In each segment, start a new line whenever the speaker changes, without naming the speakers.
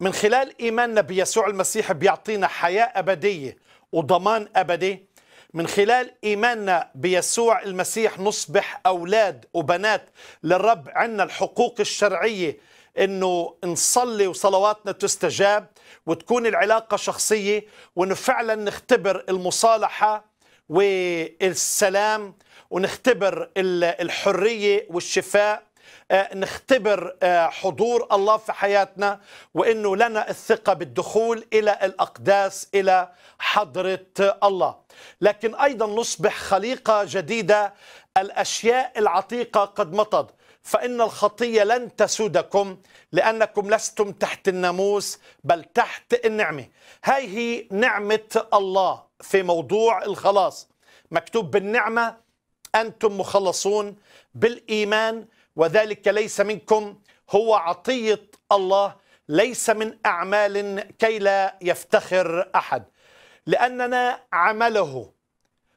من خلال إيماننا بيسوع المسيح بيعطينا حياة أبدية وضمان أبدي من خلال إيماننا بيسوع المسيح نصبح أولاد وبنات للرب عندنا الحقوق الشرعية انه نصلي وصلواتنا تستجاب وتكون العلاقه شخصيه وانه فعلا نختبر المصالحه والسلام ونختبر الحريه والشفاء آه، نختبر آه، حضور الله في حياتنا وانه لنا الثقه بالدخول الى الاقداس الى حضره الله لكن ايضا نصبح خليقه جديده الاشياء العتيقه قد مطت فإن الخطية لن تسودكم لأنكم لستم تحت الناموس بل تحت النعمة هي نعمة الله في موضوع الخلاص مكتوب بالنعمة أنتم مخلصون بالإيمان وذلك ليس منكم هو عطية الله ليس من أعمال كي لا يفتخر أحد لأننا عمله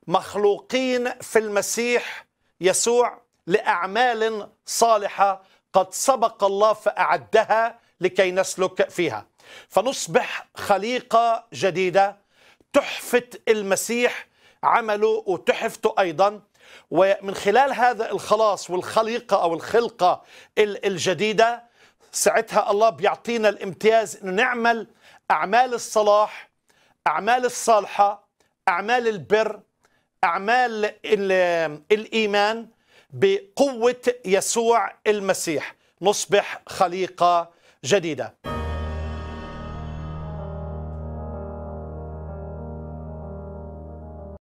مخلوقين في المسيح يسوع لأعمال صالحة قد سبق الله فأعدها لكي نسلك فيها فنصبح خليقة جديدة تحفة المسيح عمله وتحفته أيضا ومن خلال هذا الخلاص والخليقة أو الخلقة الجديدة ساعتها الله بيعطينا الامتياز أنه نعمل أعمال الصلاح أعمال الصالحة أعمال البر أعمال الإيمان بقوة يسوع المسيح نصبح خليقة جديدة